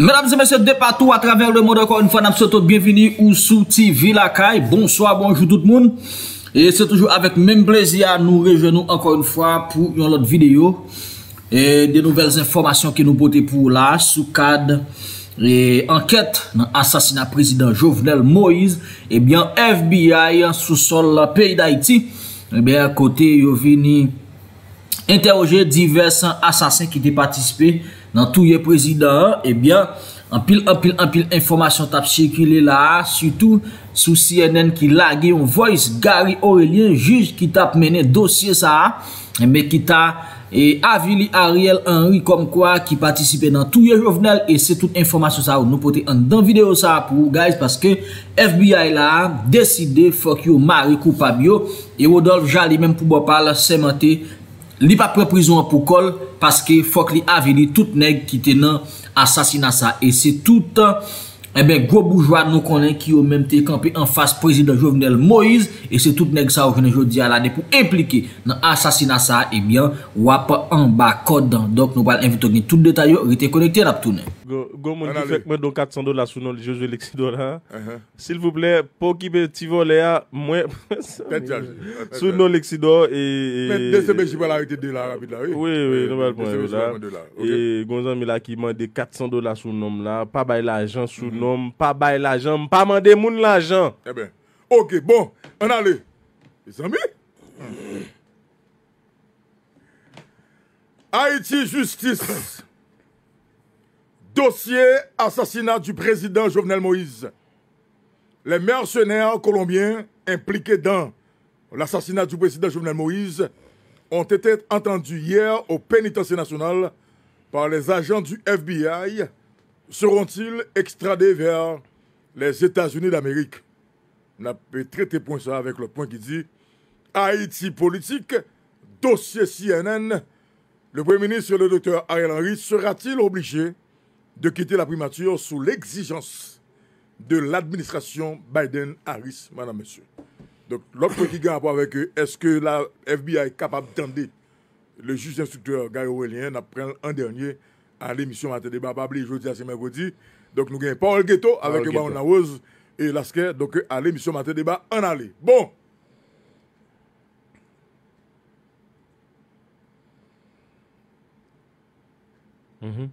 Mesdames et messieurs de partout a travers le monde, encore une fois, nous souhaitons bienvenue au Souti Vilakay Bonsoir, bonjour tout le monde Et c'est toujours avec même plaisir, nous rejoignons encore une fois pour une autre vidéo Et des nouvelles informations qui nous portent pour la soucade L'enquête d'un assassinat président Jovenel Moïse Et eh bien FBI sous sol le pays d'Haïti Et eh bien à côté, ils ont venu interroger divers assassins qui ont participé Nan touye prezident, ebyen, anpil, anpil, anpil, informasyon tap sikile la. Soutou, sou CNN ki lage yon voice, Gary Aurelien, juj ki tap mene dosye sa. Mek kita, e Avili Ariel Henry kom kwa ki patisipe nan touye jovenel. E se tout informasyon sa ou nou pote an dan video sa pou guys. Paske FBI la, deside fok yo Mariko Pabio. E Rodolphe Jali men pou bopal semente. Li pa pre prison pou kol paske fok li avili tout neg ki te nan asasina sa. E se tout an Ebe, eh gwo boujwa nou konen ki yo memte kampi an fas prezident jovenel Moïse e se tout neg sa ou genen jo di alade pou implike nan asasina sa ebyan eh wap an bakod dan. Dok nou bal invitogne tout detay yo rete konekte rap tounen. Gwo mouni fèk mwen do 400 dola sou nom Josue Leksidor ha. S'il vous plè, poki be tivole ya mwen sou nom Leksidor e... Mwen desebe jibola rete de la rapide la. Oui, oui, nou bal ponye de la. E gounzan mi la ki mwen de 400 dola sou nom la, pa bay la ajan sou Non, pas bail l'argent, pas demander moun l'argent. Eh ben, ok, bon, on allez. Les amis? Haïti Justice. Dossier assassinat du président Jovenel Moïse. Les mercenaires colombiens impliqués dans l'assassinat du président Jovenel Moïse ont été entendus hier au pénitencier national par les agents du FBI seront-ils extradés vers les États-Unis d'Amérique On a traiter point ça avec le point qui dit Haïti politique, dossier CNN. Le Premier ministre, le docteur Ariel Henry, sera-t-il obligé de quitter la primature sous l'exigence de l'administration Biden-Harris, madame, monsieur Donc, l'autre point qui gagne rapport avec eux, est-ce que la FBI est capable d'entendre le juge instructeur Gary hein, après en dernier, an l'emisyon matè deba babli, jodi ase mè vodi, dok nou gen Paul Guetto, avek Waona Woz, e Lasker, dok an l'emisyon matè deba, an ale, bon! Mm-hmm.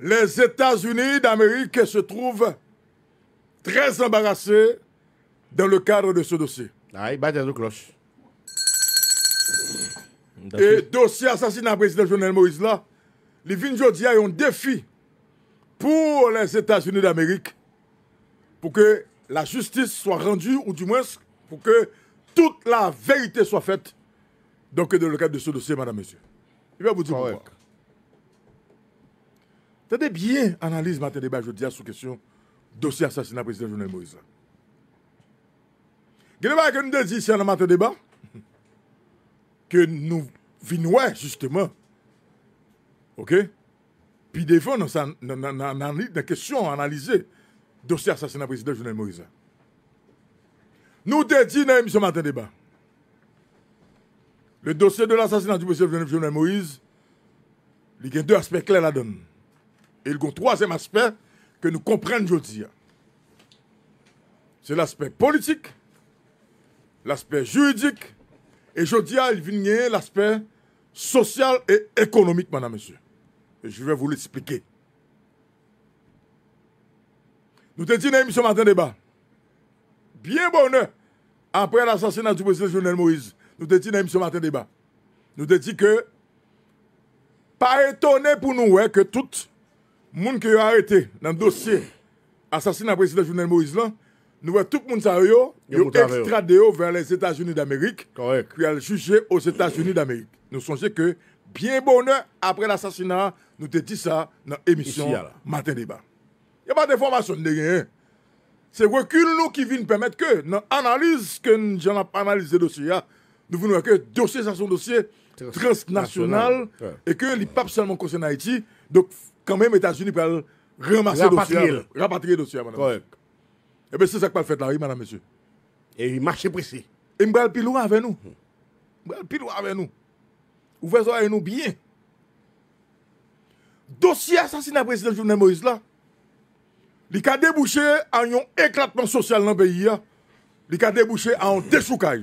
les États-Unis d'Amérique se trouvent très embarrassés dans le cadre de ce dossier. Ah, il bat des cloches. Et dossier assassinat président Jovenel Moïse là, les jodia est un défi pour les États-Unis d'Amérique pour que la justice soit rendue, ou du moins pour que toute la vérité soit faite. Donc, dans le cadre de ce dossier, madame, monsieur. Il va vous dire des bien, analyse matin débat jeudi sur sous question dossier assassinat président Jovenel Moïse. Quel que nous dit ici le matin débat que nous vînons justement. OK Puis des fois nous analyse la question analyser dossier assassinat président Jovenel Moïse. Nous avons dit dans l'émission matin débat. Le dossier de l'assassinat du président Jovenel Moïse, il y a deux aspects clairs là-dedans. Et il y a un troisième aspect que nous comprenons aujourd'hui. C'est l'aspect politique, l'aspect juridique, et aujourd'hui, il vient l'aspect social et économique, madame, monsieur. Et je vais vous l'expliquer. Nous te disons, émission Martin Débat, bien bonheur, hein, après l'assassinat du président Jovenel Moïse, nous te disons, M. Martin Débat, nous te dit que, pas étonné pour nous, hein, que toutes gens qui a arrêté dans le dossier assassinat président Jovenel Moïse nous voyons tout le monde qui yo, extradé vers les États-Unis d'Amérique, puis le juger aux États-Unis d'Amérique. Nous songez que bien bonheur après l'assassinat, nous te dit ça dans l'émission Matin Débat. Il n'y a pas formation de rien. C'est recul nous qui vient permettre que, dans l'analyse que nous avons analysé le dossier, nous voulons que le dossier, ça, son dossier transnational, et que pas seulement concerne Haïti. Donc, quand même, États-Unis peuvent ramasser le dossier. Rapatrier le dossier, madame. Correct. Et eh bien, c'est ça qu'on va faire là, oui, madame, monsieur. Et il marche pressé. Et il va plus loin avec nous. Il va plus loin avec nous. Vous faites ça avec nous bien. Dossier assassinat président Jovenel Moïse là, il a débouché à un éclatement social dans le pays. Il a débouché à un déchoucage.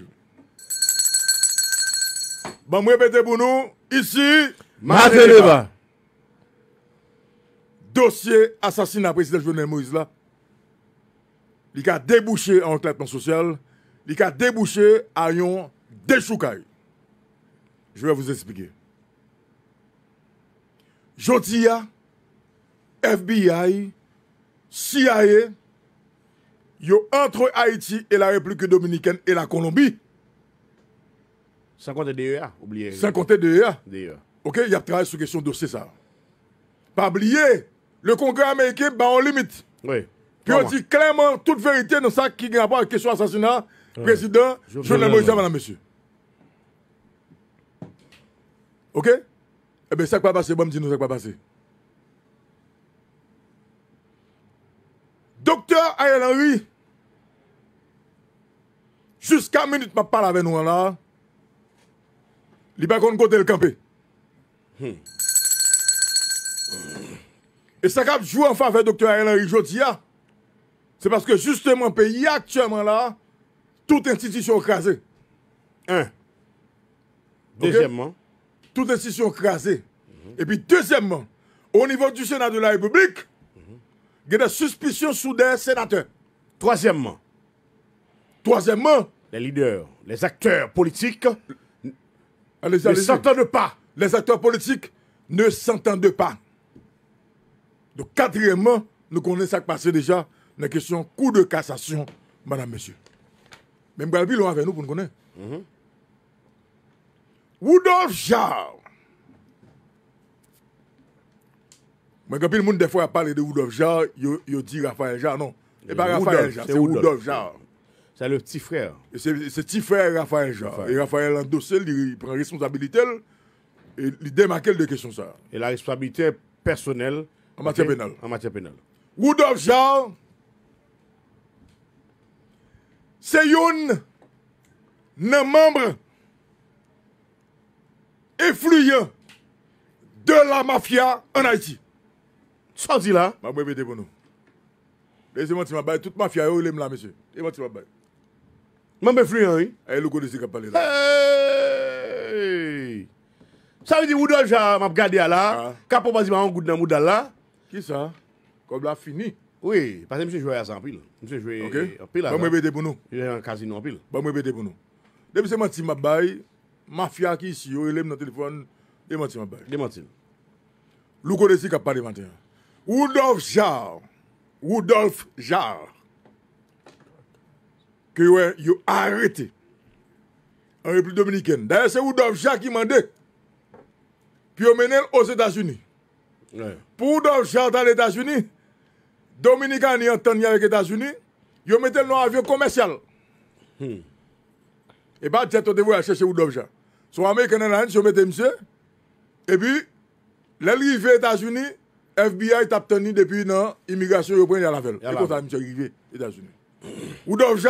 Bon, vais pour nous, ici, Maté dossier assassinat président Jovenel Moïse là, il a débouché en traitement social, il a débouché à un déchoucaille. Je vais vous expliquer. Jotia, FBI, CIA, entre Haïti et la République dominicaine et la Colombie. 52 compter DEA, oubliez. Sans compter e e Ok, il y a travaillé sur question dossier ça. Pas oublier, le Congrès américain, ben, en limite. Oui. Puis on dit clairement toute vérité dans ça qui a rapport avec la question assassinat, Président, président Jovenel Moïse, madame, monsieur. OK Eh bien, ça ne va passer, bon, me dis-nous ça qui va passer. Docteur Ayel Henry, jusqu'à minute, je parle avec nous là, il n'y a pas de côté le camper. Hmm. Et ça cap joue en faveur docteur Alain hein. Jodia. C'est parce que justement pays actuellement là toute institution crasée. Un. Deuxièmement, toute institution crasée. Mhm. Et puis deuxièmement, au niveau du Sénat de la République, mhm. il y a des suspicions sous des sénateurs. Troisièmement. Troisièmement. Les leaders, les acteurs politiques ne s'entendent pas. Les acteurs politiques ne s'entendent pas. Donc, quatrièmement, nous connaissons ce qui passé déjà dans la question coup de cassation, madame, monsieur. Mais nous avons avec nous pour nous connaître. Mm mm-hmm. Jar. Jarre. Mais quand le monde des fois parlé de Woodolf Jarre, il dit Raphaël Jarre. Non, ce pas Raphaël Jarre, c'est Rudolf Jarre. C'est le petit frère. C'est le petit frère Raphaël Jarre. Raphaël. Et Raphaël dossier il prend responsabilité et il démarque de question ça. Et la responsabilité personnelle en matière pénale. En c'est un membre influent de la mafia en Haïti. Ça dire là. Bah, je vais pour nous. Deuxièmement, tu toute mafia, il là, monsieur. Et moi, tu oui. Ça veut dire que m'a regardé là, ah. là. Ki sa? Kobla fini? Oui, parce Mr. Joya san pil. Mr. Joya san pil. Ba mwen bete pou nou? Ba mwen bete pou nou. Demi se mati mabay, Mafia ki isi yo, elem nan telefon, Demi mati mabay. Demi mati mabay. Loukou desi kap pari mati. Woodoff Jarre. Woodoff Jarre. Ki we, yu arete. Areple Dominiken. Daye se Woodoff Jarre ki mande. Ki yo menen ose tas uni. Ouais. Pour Dolph dans les États-Unis, Dominicain est entendu avec les États-Unis, ils mettent le nom avion commercial. Hmm. Et bien, bah, jet au devoir chercher où Dolph Son Sur American Airlines, ils mettent monsieur. Et puis, l'arrivée aux États-Unis, FBI est obtenu depuis non, immigration, ils prennent la velle. Et quand ça, monsieur arrivé aux États-Unis. Ou Dolph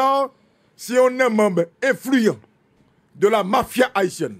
si on est membre influent de la mafia haïtienne.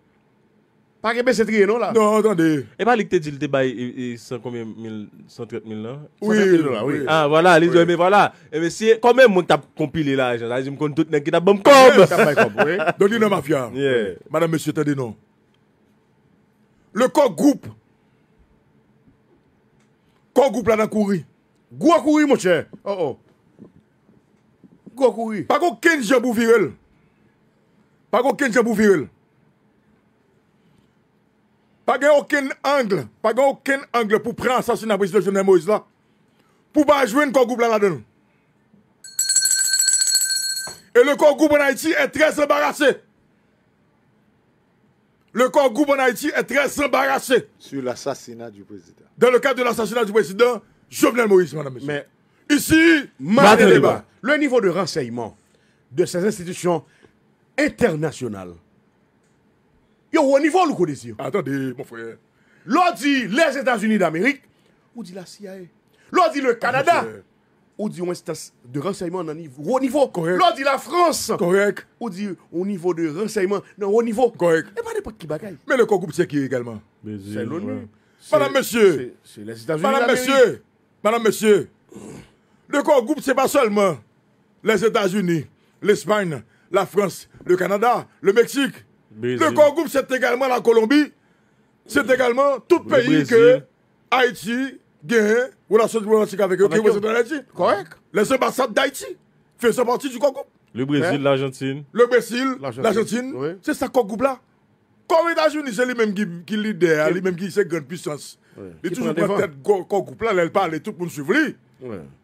Parke besetriye nou la. Non, entende. Non, Eman li kte di li te bayi 100 komye mil, 130 mil nan? Oui, oui, oui. Ah, wala, li di weme wala. Eme si, komem moun ta kompile la, jen la, jim kon tout nen ki da bom kob. Kabay kob, oui. Doni nan mafya, Madame M. Tendeno, le kong group, kong group la nan kouri, gwa kouri monshen. Oh, oh. Gwa kouri. Parke ken jambou virel. Parke ken jambou virel. Pas aucun angle, pas aucun angle pour prendre assassinat président Jovenel Moïse là. Pour pas jouer un groupe là-dedans. Et le corps groupe en Haïti est très embarrassé. Le corps groupe en Haïti est très embarrassé. Sur l'assassinat du président. Dans le cadre de l'assassinat du président Jovenel Moïse, madame, monsieur. Mais ici, débat. Le niveau de renseignement de ces institutions internationales Yo, au niveau, le connaissez. Attendez, mon frère. L'on dit les États-Unis d'Amérique, ou dit la CIA. L'on dit le ah, Canada, ou dit une instance de renseignement au niveau. niveau. L'on dit la France. Correct. Ou dit au niveau de renseignement, non, au niveau. Correct. Et pas n'importe qui bagaille. Mais le groupe qui également. C'est l'ONU. Madame, monsieur. C'est les États-Unis Madame, monsieur. Madame, monsieur. Le groupe, c'est pas seulement les États-Unis, l'Espagne, la France, le Canada, le Mexique. Le Congo c'est également la Colombie. C'est également tout pays que Haïti gagne relation diplomatique avec eux. Correct. Les ambassades d'Haïti font partie du Congo. Le Brésil, hein? l'Argentine. Le Brésil, l'Argentine. C'est ça, Congo là Comme les États-Unis, c'est lui-même qui, qui leader, lui-même qui c'est grande puissance. Il est toujours prend tête Congo là il parle, tout le monde suivre.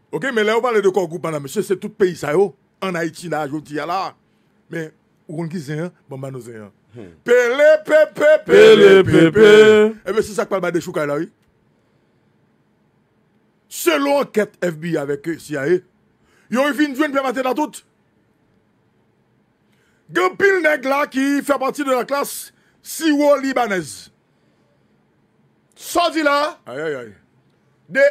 Ok, mais là, on parle de Congo, monsieur, c'est tout pays, ça, est, En Haïti, là, je dis là. Mais Ou kon ki zeyan, ban ban nou zeyan. Hmm. Pele, pepe, pele, pepe. Ebe eh se sak pal badè chou ka el awi. Selon ket FB avek si ae, yo yon fin dwen pe maten la tout. Gopil negla ki fè pati de la klas siwo libanèz. Sò di la, de,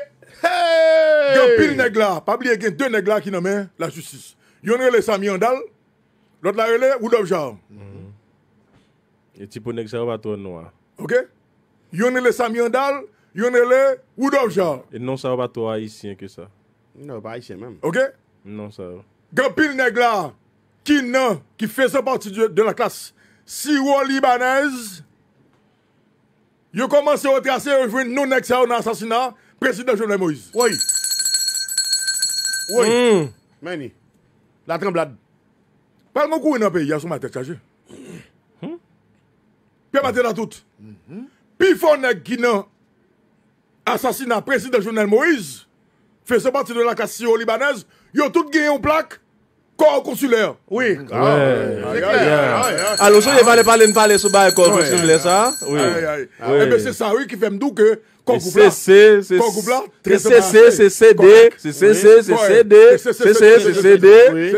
hey! Gopil negla, pabli e gen dè negla ki nomen la jutsis. Yon e lè sa mi an dal, Not la e le, wou dovja ou. E tipou neg sa wabato nou a. Ok? Yon e le Samy Andal, yon e le wou dovja ou. E non sa wabato a Aisyen ke sa. Non wabato a Aisyen mem. Ok? Non sa wabato. Gampil neg la, kin nan, ki fese partidu de la klas. Si wou libanez, yo komanse yo trase yon vre nou neg sa wabato nan sasina, preside jounen Moise. Woy. Woy. Meni. Mm. La trem blad. Bal ngon kwen nan pe, yasou ma tek chaje. Pi a maten la tout. Pi fon nek gina asasina presi de jounel Moïse fe se bati de la kasi yon libanez, yon tout gen yon plak kor konsuler. Ouye. Alosou yon pale pale n pale sou ba kor konsuler sa. Ebe se sa ouye ki femdou ke Konkoupla? CC, CCD, CC, CCD, CC, CCD,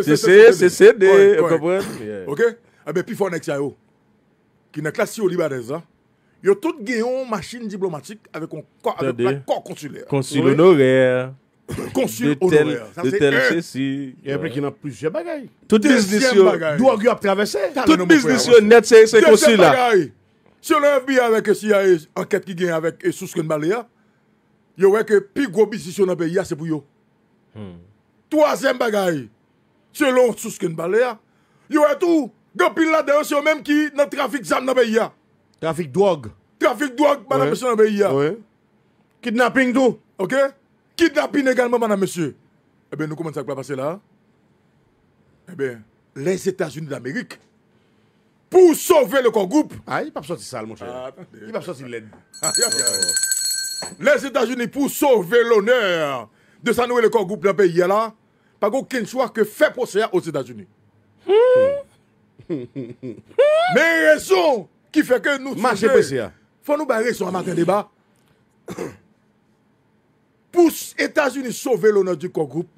CC, CCD, you kapwen? Ok? Ebe, pi fwa nek si a yo, ki nek la si yo libareza, yo tout genyon masjin diplomatik avek la konkonsulere. Konsul onore. Konsul onore. De ten a chesi. Epe ki nan plusye bagay. Tout biznis yo net se konsul la. Se lèf bi avè ke si e anket ki gen avèk e Souskoun Balé ya, yo wè ke pi gwo bisisyon nan beya se pou yo. Hmm. Toazèm bagay, se lèf Souskoun Balé ya, yo wè tou, gòpil la dè yon se yon mèm ki nan trafik zam nan beya. Trafik drog. Trafik drog, mè nan mè syon nan beya. Kidnaping tou, ok? Kidnaping eganmè mè nan mè syon. E eh bè nou koman sa kwa pase la? E eh bè, les Etats-Unis d'Amérique, Pou sove le kongoup. Ay, yi pa pso si sal monshe. Yi pa pso si led. Les Etats-Unis pou sove l'honneur de sa noue le kongoup la pe yi ala pa go ken chwa ke fe pose ya o Etats-Unis. Me yè son ki fe ke nou sove. Ma che pose ya. Fon nou bayre son amatin deba. Pou Etats-Unis sove l'honneur di kongoup.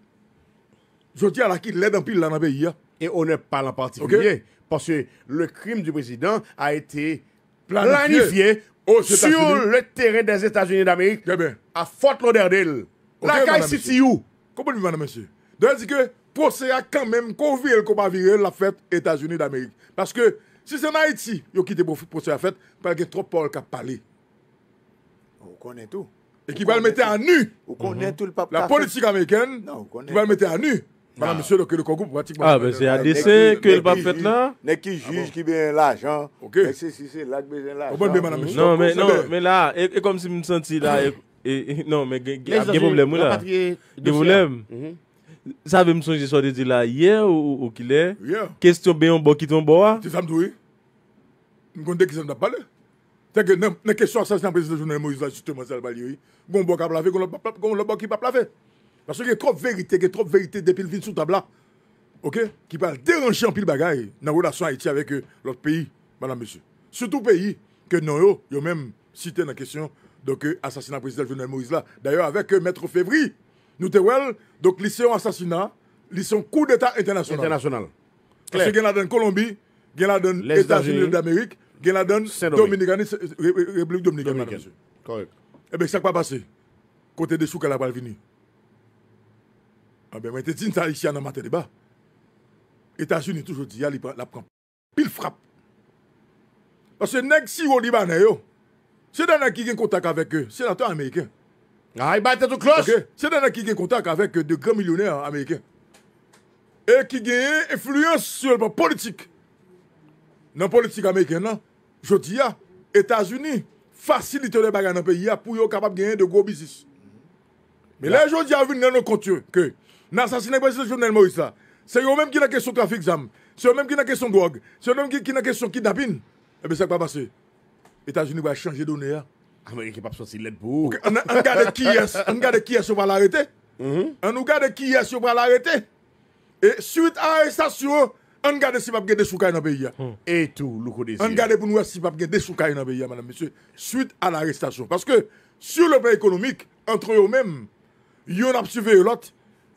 Jodi ala ki led an pil la na pe yi ya. et on ne parle en particulier. Parce que le crime du président a été planifié, sur le terrain des États-Unis d'Amérique, eh à Fort Lauderdale, okay, la CAI City. Comprenez-vous, madame, monsieur? Donc, dit que procès a quand même convié qu'on va virer la fête États-Unis d'Amérique. Parce que si c'est en Haïti, il quitté le procès à fête, parce que trop de Paul qui a parlé. On connaît tout. Et qui va le mettre à nu. On connaît mhm. tout le peuple. La politique américaine, qui va le mettre à nu. Mwen se adese, ke l pa pet la? Nè ki jige ki be yon lajan. Ok. Mwen se non, non, si se laj be yon lajan. Oman be mwen la mè sè? Non, mè la, e kom si mè senti la. Non, mè gen problem mou la. Gen problem? Sa ve mè sonje so de di la ye ou ki le? Ye. Kèstyon be yon bok ki ton bo a? Ti samdou e. Mwen konde ki sen da pale? Tè gen, mè kè sonje sa sè nan prezident jounen Moïse la jite mwen sel bali e. Gon bok ap la ve, gon lop bok ki pap la ve. Parce que trop de vérité, il y a trop de vérité depuis le vin sous table là. OK Qui va déranger en pile bagaille dans la relation Haïti avec euh, l'autre pays, madame, monsieur. Surtout pays que nous, yo même cité dans la question de euh, l'assassinat président Jovenel Moïse là. D'ailleurs, avec euh, Maître Février, nous te well, donc assassinats, assassinat, un coup d'État international. International. Parce que dans la Colombie, il la donne États-Unis d'Amérique, il la donne Dominicaine, République Dominicaine, Correct. Et eh bien, ça va pas passé. Côté des sous qu'elle a pas venir. Mwen te zin sa isi an nan mater de ba. Etasouni tou jodi ya li pran pil frap. Pase neg si yon libanen yo. Se dene ki gen kontak avek senatou Ameriken. A, i baten tou klos. Se dene ki gen kontak avek de gen milyoner Ameriken. E ki genye efluensi politik. Nan politik Ameriken la. Jodi ya, Etasouni fasilitele bagan nan peyi ya pou yo kapap genye de go bizis. Me le jodi avi nan nou konture. Kè. dans assassiné président Jovenel Moïse. C'est eux-mêmes qui ont la question trafic d'armes. C'est eux-mêmes qui ont la question de drogue. C'est eux-mêmes qui ont la question de kidnapping. Eh bien, ça va pas passer. Les États-Unis va changer de données. pas sorti l'aide pour. On, garde qui est, on garde qui est, on va l'arrêter. -hmm. On qui est, on va l'arrêter. Et suite à l'arrestation, on regarde si pas des soukaï dans le pays. Mm. Et tout, le des. On regarde pour nous si pas des soukaï dans le pays, madame, monsieur, suite à l'arrestation. Parce que sur le plan économique, entre eux-mêmes, ils ont suivi l'autre.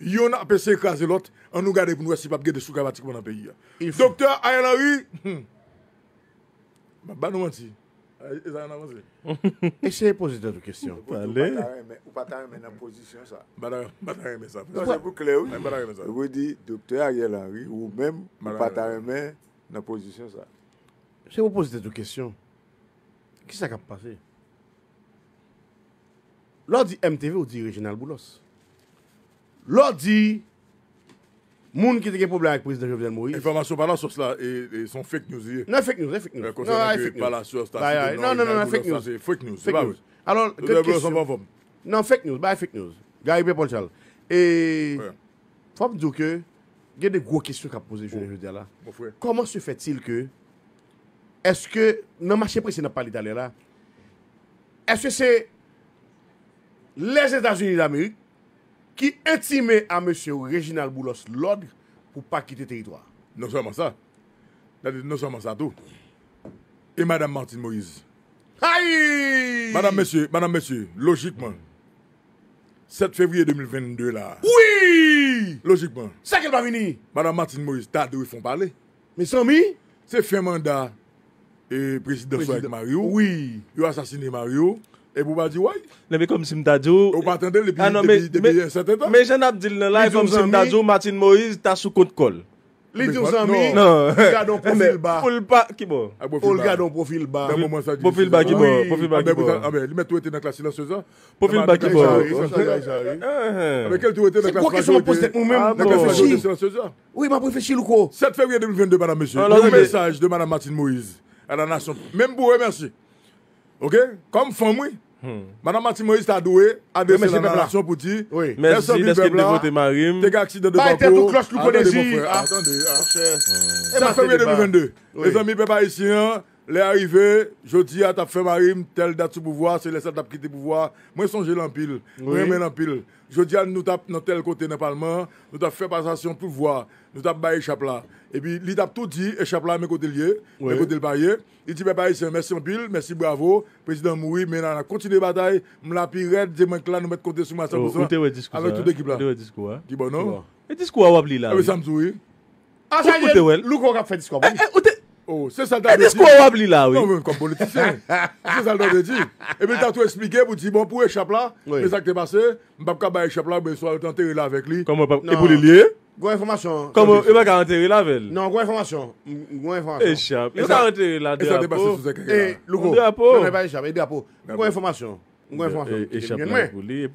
Yon apese kaze lot, an nou gade pou nou asipap ge de sou kabatik pou nan peyi ya. Dokte Ayalari! Ma hmm. banou an ti. E zan an avansi. Eseye pozite tou kestyon. Ou patareme nan pozisyon sa. Batareme sa. Nan sepou klerou. Ou di Dokte Ayalari, ou men patareme nan pozisyon sa. Eseye pou pozite tou kestyon. Ki sa kap pase? Lò di MTV ou di Regional Boulos? L'autre dit, moun qui a des problèmes avec le président Jovenel Moïse. Information par la source là, et, sont fake news. Non, fake news, fake news. Non, fake news. la non, non, non, fake news. Fake news, c'est pas Alors, Non, fake news, bah fake news. Gary Charles. Et, faut me dire que, il y a des gros questions qu'a posé Jovenel oh. Jovenel là. Comment se fait-il que, est-ce que, non, marché a pas l'Italie là, est-ce que c'est les États-Unis d'Amérique Ki intime a M. Reginald Boulos l'Ordre pou pa kite teritwa. Non son man sa. Non son man sa tou. E Mme Martine Moïse. Hai! Mme Monsieur, Mme Monsieur, logikman. 7 Fevrier 2022 la. Oui! Logikman. Sa kel pa vini? Mme Martine Moïse, ta adoui fon pale. Mais son mi? Se fè manda e preside son ek Mario. Oui! Yo asasini Mario. Oui! Et vous m'avez dit ouais. mais comme si Mtadjo. Ou Vous euh, attendre depuis, ah, non, mais, depuis, certain temps. Mais j'en ai dit dans live comme si dit, Martin Moïse, t'as sous compte col. Les deux amis, non. Gardons profil bas. Pour le pas, qui bon? Ah, pour le profil bas. Profil bas ah, qui bon? Profil bas qui bon? Ah ben, lui met tout était dans la classe silencieuse. Profil ah, bas qui bon? Mais quel tout était dans la classe silencieuse? quoi pose avec nous-mêmes? Dans la Oui, ma préférée, Louko. 7 février 2022, madame, monsieur. Le message de madame Martine Moïse à la nation. Même pour remercier. Ok, kom fon mwi Madame Mati Moïse Tadoué Ademèche Peplachon Pouti Mèjid, Eskine Devote Marim Paitèdou Kloskou Koneji Mèjid, Eskine Devote Marim Mèjid, Eskine Devote Marim Le arive, jodi a tap fe marim Tel dat sou pouvwa, se lese a tap kite pouvwa Mwen sonje l'ampil, mwen men ampil Jodi a nou tap nan tel kote Nepalman Nou tap fe pasasyon pouvwa Nou tap baye chapla E pi li tap tout di, chapla men kote lye Men kote l'baye, li di pe baye se mersi ampil Mersi bravo, prezident moui menan A kontine badaj, mwen api red Dje mwen klan nou met kote sou mwen 100% A vek tou dekib la E diskou a wap li la? A vek samzoui A chanye, lou kwa kap fe diskou? E, e, e, ute O, se salda de di... E dis kwa wap li la, wè? Kwa politisyen. Se salda de di. E mwen ta tout esmike, mwen di, bon, pou e chapla, mwen sak te basè, mwen pap ka ba e chapla, mwen sa ou te anteri la vek li. Kwa mwen pap, e pou li liè? Gwa informasyon. Kwa mwen, e mwen ka anteri la vel? Nan, gwa informasyon. Gwa informasyon. Echap. E sa te basè sou zè kèkè la. E, loupo. E, loupo. E, loupo. Gwa informasyon. Gwa informasyon. E, e chapla pou li.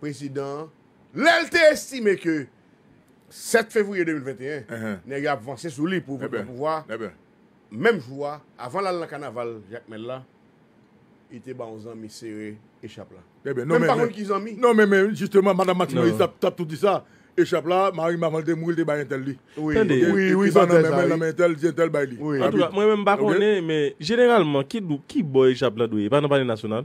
Prezident, lèl te estime ke 7 fevrouye 2021, nè yè avanse sou li pou eh pouvoi. Eh mèm joua, avan lal la kanaval, Jacques Mella, ite ba 11 an mi sere Echap la. Mèm eh pa kon ki zan mi. Non mèm mèm, non, justement, madame Matinoui tap touti sa, Echap la, marim avan te mou il te bay entel li. Oui, oui, oui. Mèm nan men entel, di entel bay li. En tout cas, mèm mèm pa kon mèm, mèm, generalman, ki bo Echap la dwe, ban nan banè nasyonal?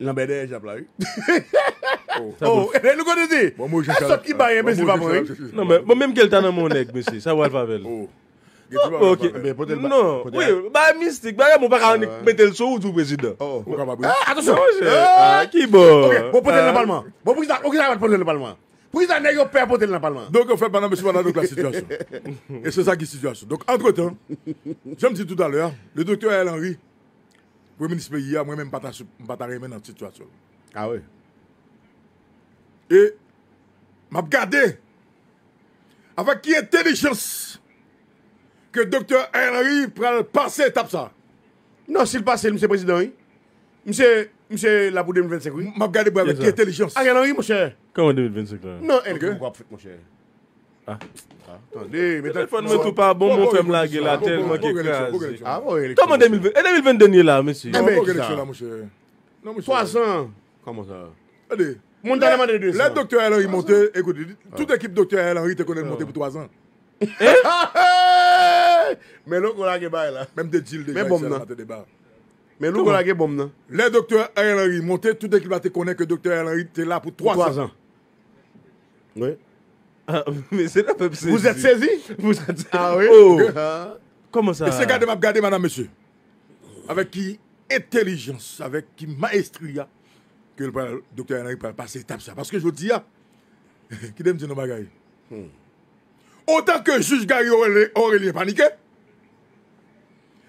L'anbe de, j'ap la wi. E nou kon dezi? A sot ki bayen, mese, papou. Mèm ke l tanan moun ek, mese. Sa wal fave. Non, wè, bay mistik. Mw paran ni metel so ou tou prezid. A, atoson. A, ki bo. Ok, mwen pote l n'anpalman. Mwen pou ki zan nè yon per pote l n'anpalman. Don ke fè, mwen an mese, mwen anon la sitwasyon. E se zan ki sitwasyon. Donk, antre tan, jèm di tout alè, le doktor El Henri, Wè mwen dispè yè, mwen mè m patare men nan titwasyon. A wè. E, m ap gade, avak ki entelijans ke doktor Ayanari pral pase tap sa. Non, sil pase l mse prezidanyi, mse, mse Labou Demi 25, wè. M ap gade bo avak ki entelijans. Ayanari mwen chè. Kwa mwen Demi 25 la. Non, ene kwen m wap fèk mwen chè. Ha? Ate, mwen te fote mwen tou pa, bon moun fèm lage la, telman kekla. Toman 2020, 2020 la, mwen si. Mwen mwen kekla mwen chè. 300. Koman sa? Ate, mwen taleman de 200. Le doktor El Anri monte, ekoute, tout ekip doktor El Anri te konen monte pou 300. E? Mè loun kon lage bay la. Mèm de jil de gwa y se la mante deba. Mè loun kon lage bom nan. Le doktor El Anri monte, tout ekip la te konen ke doktor El Anri te la pou 300. 300. Mwen? Ah, mais c'est la peuple Vous êtes saisi Vous êtes saisi. Ah oui oh. Oh. Comment ça C'est gardé, m'a gardé, madame, monsieur. Avec qui intelligence, avec qui maestria que le docteur Henry passe passer étape ça. Parce que je vous dis, ah, qui aime dire nos bagailles hmm. Autant que juge Gary Aurélien paniqué,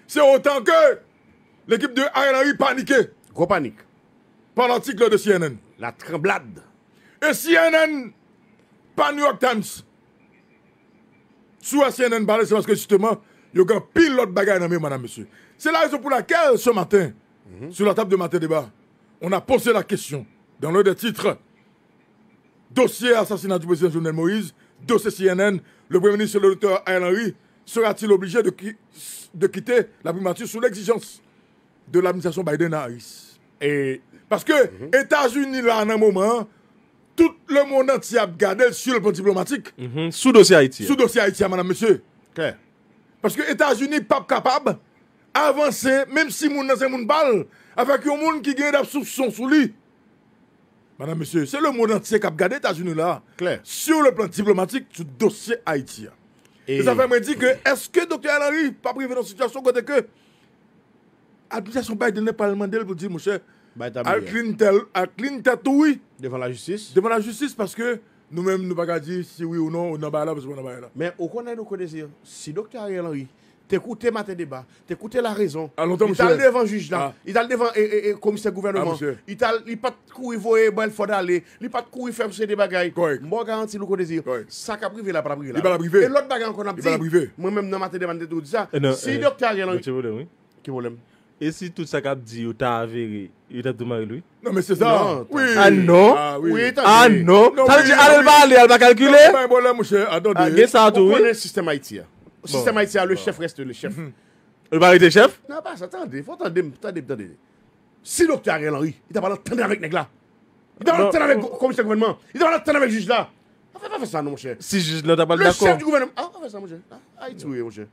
c'est autant que l'équipe de Henry paniqué. Gros panique. Par l'article de CNN. La tremblade. Et CNN pas New York Times. Sous la CNN, c'est parce que justement, il y a un pile l'autre bagaille dans madame, monsieur. C'est la raison pour laquelle, ce matin, mhm. sur la table de matin débat, on a posé la question, dans l'un des titres, dossier assassinat du président Jovenel Moïse, dossier CNN, le premier ministre, le docteur Ariel Henry, sera-t-il obligé de, de, quitter la primature sous l'exigence de l'administration Biden-Harris Et... Parce que, mhm. États-Unis, là, en un moment, le monde entier a regardé sur le plan diplomatique. Mhm. Sous dossier Haïti. Sous dossier Haïti, madame, monsieur. Parce que les États-Unis pas capable d'avancer, même si moun dans moun balle, avec un monde qui gagne souffrances sous lui. Madame, monsieur, c'est le monde entier qui a regardé les États-Unis là. Sur le plan diplomatique, sous dossier Haïti. Et ça fait me dire que, est-ce que Dr. Henry pas privé dans une situation côté que l'administration Biden n'est pas demandé pour dire, monsieur... Bah, al klin tetou Devant devant la justice, parce la nous-mêmes, nous ne pouvons pas dire si oui ou non on n'a pas l'air, parce qu'on n'a pas la. Mais ou connaît nous si docteur Ariel Henry t'écouter matin débat, t'écoutes la raison. Ah. il t'a devant juge là, il t'a devant et, commissaire gouvernement. Ah, il t'a il pas courir voyer bah, il faut aller, il pas de courir faire ces bagailles. Moi garanti nous connaissons. Ça qu'a privé là pas privé là. Et l'autre bagage qu'on a dit. Moi même dans matin débat tout ça. Eh si eh. docteur Ariel Qui problème E si tout sa kap di yo ta averi, yo te doumari lwi? Nan men se zan? An no? An no? Tante di an el ba ale alba kalkile? An men se zan? O konen sistem Haiti ya. O sistem Haiti ya, le bon. bon. chef reste le chef. Mm-hmm. Le barite chef? Nan pa sa, tante, fwantan dem, tante, tante. Si do kte a rele lwi, yi ta bala tante avèk neg la. Yi ta bala tante avèk komisyon gouvernement. Yi ta bala tante avèk juj la. A ah, fe pa fe san nou monshe? Si juj la ta bala dako? Le chef du gouvernement. Ah, ah, a fe san monshe? A itouye monshe?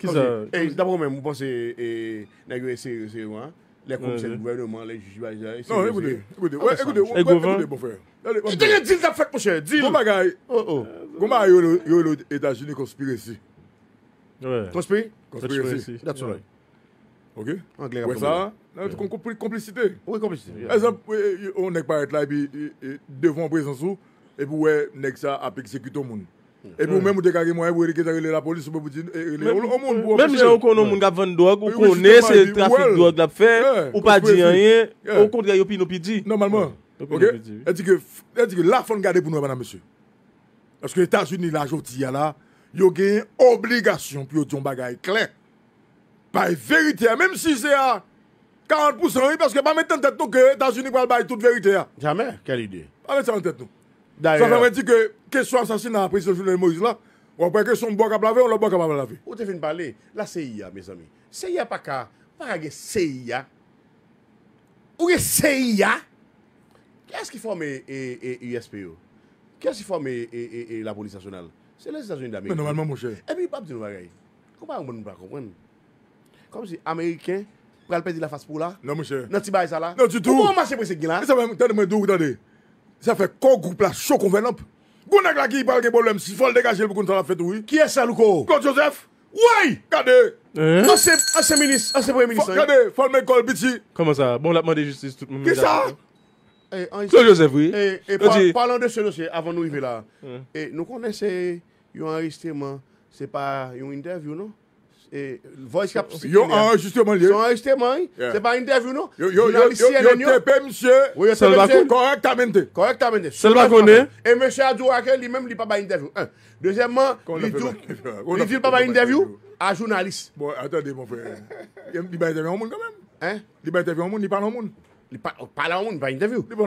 Dapro men, mwen pense, nan yon ese, lè koumse lè, lè jivajan, lè jivajan. E govan? Kite lè dil la fèk poche? Goma yon etajini konspirisi. Konspirisi? Konspirisi. Datsou lè. Ok? Ouè sa? Komplicite. Ouè komplicite. E zanp, ouè, ouè, ouè, ouè, ouè, ouè, ouè, ouè, ouè, ouè, ouè, ouè, ouè, ouè, ouè, ouè, ouè, ouè, ouè, ou Et vous même, vous avez moi, vous avez la police, vous dire eh, Même si vous connaissez les gens qui drogue, vous connaît ce trafic de drogue fait, ou pas dire rien, au contraire, vous avez dit. Normalement. Ok? Elle dit que la fond faut garder pour nous, madame, monsieur. Parce que les États-Unis, là, aujourd'hui, là, ils ont une obligation pour dire un bagage clair. Par vérité, même si c'est à 40%, parce que pas mettre en tête que les États-Unis vont bailler toute vérité. Hein. Jamais, quelle idée. Allez, ça en tête nous. Sa fèmè di ke, ke sou ansasina apri se jounen Moïse la, ou apè ke sou mbok ap la vi, ou lò mbok ap la vi. Ou te fin pale, la CIA, mes ami, CIA pa ka, para ge CIA, ou ge CIA, kè es ki fòmè e USPO, kè es ki fòmè e la polis sasyonal, se lè se sasyouni dame. Mè normalman, monshè. E mi bab di nou vagey, kou pa yon moun mpè akomwen, kòm si, Ameriken, pral pedi la fass pou la? Non, monshè. Non ti bay sa la? Non, ti tou. Kou mwè mwè mwè mwè mwè mwè mwè mwè mwè mwè mw Se fe kongroupla chokonvenamp. Gounèk la ki palke bolem si fol degajil pou kontan la fetou, oui. Ki e sa louko? Klo Joseph! Ouè! Gade! Asè, asè minis, asè bre minis. Gade, fol men kol biti. Koman sa? Bon lapman de justice. Ki sa? Klo Joseph, oui. Eh, eh, parlant de se dosye avan eh, nou yive la. Nou konnese yon aristirman, se pa yon interview, nou? E, yo anjiste manye Se pa interview no Yo tepe msye Korrektamente E msye Adjou akè Li mèm li pa pa interview Lidil pa pa interview A jounalist Li pa interview an moun Li pa la an moun Li pa la an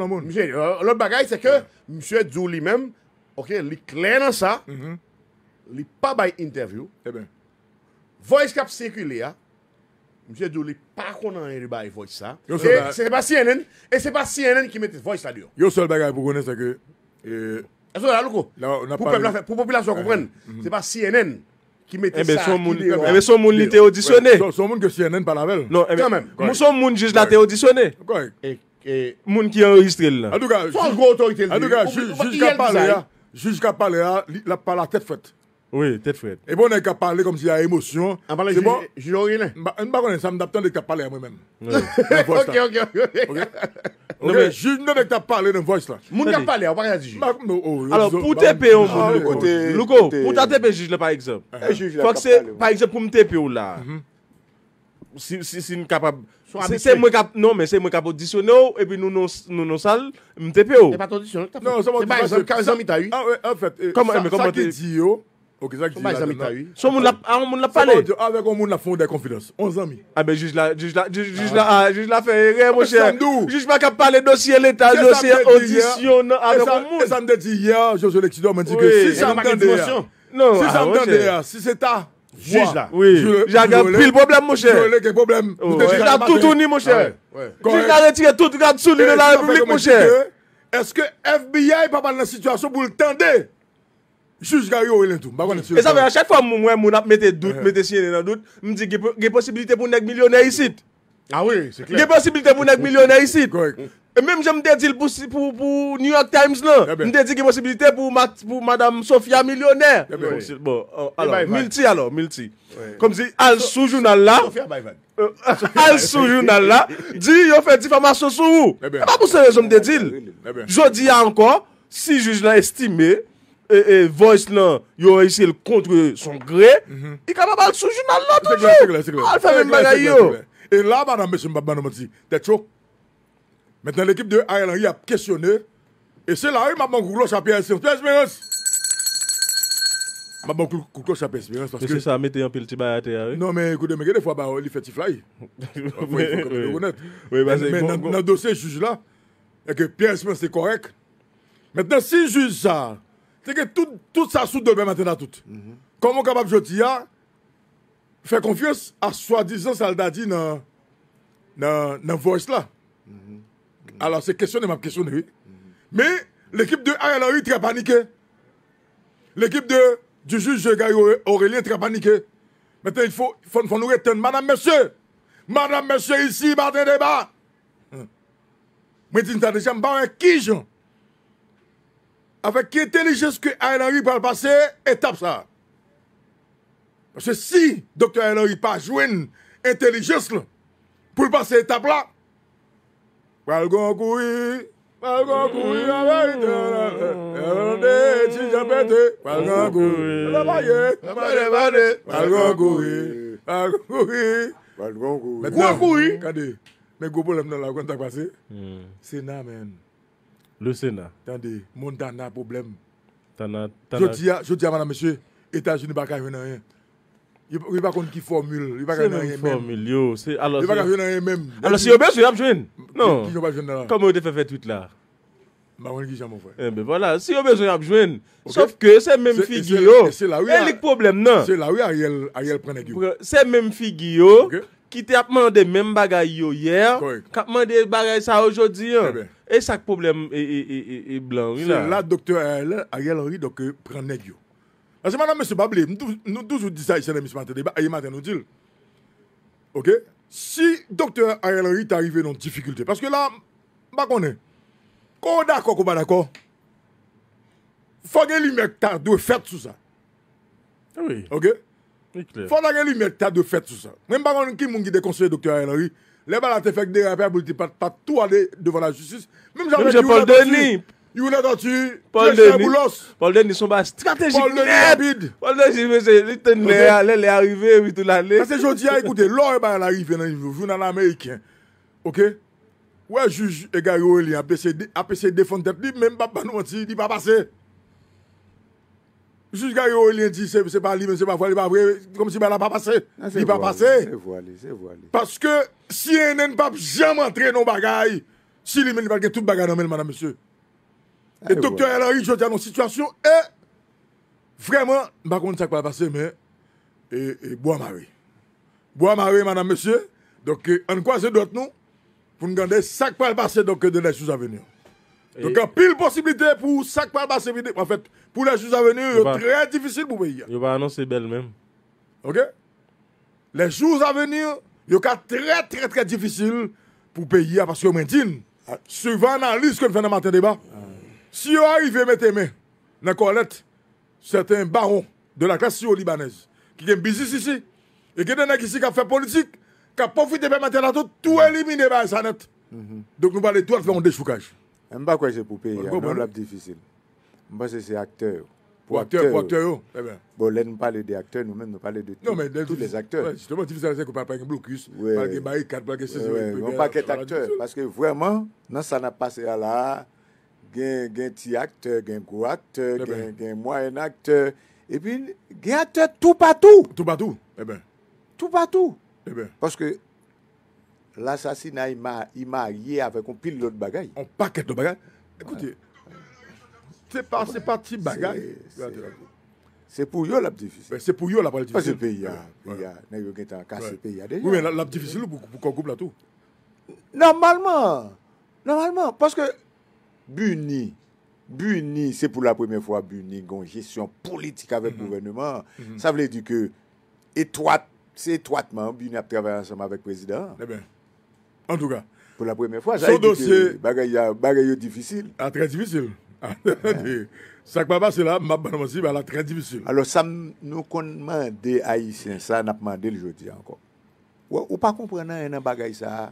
moun Lot bagay se ke Msye Adjou li mèm Li klenan sa Li pa pa interview E ben Voice cap seki li a, mse do li pa konan e riba e voice sa, se se pa CNN, e se pa CNN ki mette voice la diyo. Yo sol bagay pou konen seke. E so la loko, pou populasyon kompren, se pa CNN ki mette sa. E be son moun li te audisyone. Son moun ki CNN palavel. Non, eh moun son moun jiz la te audisyone. Koy. Moun ki enregistre li la. Adouka, jiz ka pale a, jiz ka pale a, la pala tet fèt. Oui, tete fwet. E bon, nek ta pale kom si la emosyon. An pale, jilorine. An ba konen, sa mn dap ton nek ta pale a mwen bon? men. Ok, ok, ok. Ok, jilon nek ta pale nan voice la. Moun nek pale a, wak ya di jil. Alors, pou tepe yon moun, Loko. Loko, pou ta tepe, jilon pa eksept. Fok se, pa eksept pou mtepe yon la. Si m kapab... Si se mwen kap... Non, men, se mwen kap auditione yon, epi nou non sal, mtepe yon. E pa tou auditione yon? Non, se mwen kap auditione yon. Karizan mi ta yon? Ok ça ah, On l'a parlé. Avec un monde l'a fondé confiance. 11 amis. Ah ben juge la juge la juge la juge la ah. ah, fait erreur eh, mon cher. Juge pas qu'à parler dossier l'état, dossier audition avec on Ça me dit hier, Jojo Lectidor m'a dit que si ça me non, si ça me si c'est ta juge là. Oui. J'ai pile problème mon cher. Oh, J'ai le problème. Juge là tout tourné mon cher. Juge retiré tout garde sous de la République mon cher. Est-ce que FBI pas dans la situation pour le tendre Jou jika yo elen tou Mwen ap mette dout Mwen di ge posibilite pou nèk milyonè isit Ge posibilite pou nèk milyonè isit Mwen jè mde dil pou New York Times Mwen eh de di ge posibilite pou Madame Sofia milyonè Milti alò Milti Al soujou nan la Al soujou nan la Di yo fè difamasyon sou Mwen jè mde dil Jou di ankon Si jou jina estime E, e, voicelan yo reise l kontre son gre, i ka mabal soujou nan la toujou. Alfa men bagay yo. E la maman an mese mbaba nan mou zi, tè tchou, men nan l'ekip de Ayalan yi ap kestyone, e se la yi maban kouklo cha P.S.M. P.S.M. Maban kouklo cha P.S.M. Mwen se sa mette yon pil ti bayate ya we. Non men, koude men, genè fwa ba, li fè ti fly. Mwen fwe yon kouklo yon net. Men nan dosè jouj la, eke P.S.M. se korek. Men nan si jouj sa C'est que tout, tout ça sous demain maintenant tout. Mhm. Comment capable je dis, faire confiance à soi-disant soldats dit dans voice là. Mhm. Alors c'est questionné m'a question, mhm. Mais l'équipe de est très paniquée. L'équipe de du juge Gary Aurélien très paniquée. Maintenant, il faut, faut, nous retenir. Madame, monsieur, madame, monsieur, ici, pas de débat. Hum. Moi, je dis déjà, je ne sais pas qui, Jean. Afek ki entelijes ki a enayi pa l'pase, etap sa. Je si doktor a enayi pa jwen entelijes la, pou l'pase etap la, Walgon koui, Walgon koui, Walgon koui, Walgon koui, Walgon koui, Walgon koui, Walgon koui, Walgon koui, Kade, me goupou lem nan la kontak base, hmm. Sin amen. Le Sénat. Attendez, mon Tana problème. Tana, tana... Je, dis à, je dis à madame, monsieur, États-Unis, pas rien. Il n'y a pas qui formule. Il n'y a pas rien. formule, rien il n'y a pas rien même. Alors, si vous avez besoin, vous Non. Qui Comment vous avez fait tout là Maman qui mon frère. Eh ben voilà, si vous avez besoin, vous okay. Sauf que c'est même figure. C'est là où il y a. le problème, non. C'est là où Ariel, prend la vie. C'est même figure qui t'a demandé même bagaille hier, qui a demandé bagaille ça aujourd'hui. Et ça, problème est blanc. Là, docteur Ariel Henry, donc, prend le yo. Parce que madame, monsieur Bablé, nous toujours dit ça ici dans l'émission matin, nous dit, ok, si docteur Ariel Henry est arrivé dans difficulté, parce que là, pas qu'on est, qu'on d'accord, qu'on pas d'accord, faut que lui mec tu dois faire tout ça. Oui. Ok? Fonda gen li mwen ta de fet sou sa Mwen bakan ki mwen ki dekonser doktora Elori Le ba la te fek dera pe a bouti pat pat Tou a de devan la justis Mwen jame di yon eto ti Paul Denis Paul Denis son ba strategik net Paul Denis mwen se liten le Le le arrive vi tout la le Kase jodi a ekoute lor ba el arrive nan yon Jounan Ameriken Ou e juj Ega Yoeli Ape se defante Mwen mwen ba banwoti Mwen mwen mwen mwen mwen Jus gaye ou elen di, se pa li men, se pa vole, se pa vole, kom si ban la pa pase, li pa pase. Se vole, se vole, se vole. Paske si enen pa jaman tre non bagay, si li men li bagay, tout bagay nan men, manan monsye. Ah, e toktyo yalari, jote anon situasyon, e, vreman, nan pa kon sa kwa la pase, men, e, e, bo amare. Bo amare, manan monsye, donke, an kwa se dot nou, pou nkande sa kwa la pase, donke, de la souza venyon. Donc, il y a pile possibilité pour ça pas passer. En fait, pour les jours à venir, c'est très difficile pour le pays. Il va annoncer belle même. OK? Les jours à venir, il y très, très, très difficile pour le pays parce que maintient. Suivant l'analyse que nous faisons dans matin débat, si vous arrivez à mettre les mains dans Colette, c'est un baron de la classe libanaise qui a un business ici et qui a un ici qui a fait politique, qui a profité de mettre tout mm-hmm. éliminé par sa net. Mm-hmm. Donc nous allons tout faire un déchoucage. Mwen pa kwen se poupe ya, bon, bon, nan bon. lap difisil. Mwen pa se se akteur. Pou akteur yo? Bon, lèm m pale de akteur, nou mèm m pale de non, tout les akteur. Non, men, lèm m pale de tout les akteur. S'te mwen ti lèm se kou pale pale blokus, pale ge maye kat, pale ge seze, pale ge... Mwen pa ket akteur, paske vwèman, nan sa na pase ya la, gen ti akteur, gen kou akteur, gen mwaen akteur, epi gen akteur tout patou! Eh tout patou? Eben. Tout patou! Eh Eben. Paske... l'assassinat il m'a lié avec un pile d'autres bagailles. Un paquet de bagailles Écoutez, c'est pas, c'est bagaille. C'est pour eux la difficile. C'est pour eux la difficile. C'est pour le pays a, il y a, le pays Oui, mais la, difficile pour, pour là tout. Normalement, normalement, parce que Buni, Buni, c'est pour la première fois Buni, une gestion politique avec le mhm. gouvernement. Mhm. Ça veut dire que c'est étroitement Buni a travaillé ensemble avec le président. Eh en tout cas. Pour la première fois, j'ai dit dossier, que bagaille difficile. Ah, très difficile. Ah, ça que papa, c'est là, ma bonne aussi, c'est bah, très difficile. Alors, ça, nous, qu'on demande Haïtiens, ça, n'a pas demandé le jeudi encore. Ou, ou pas comprendre hein, un bagaille ça.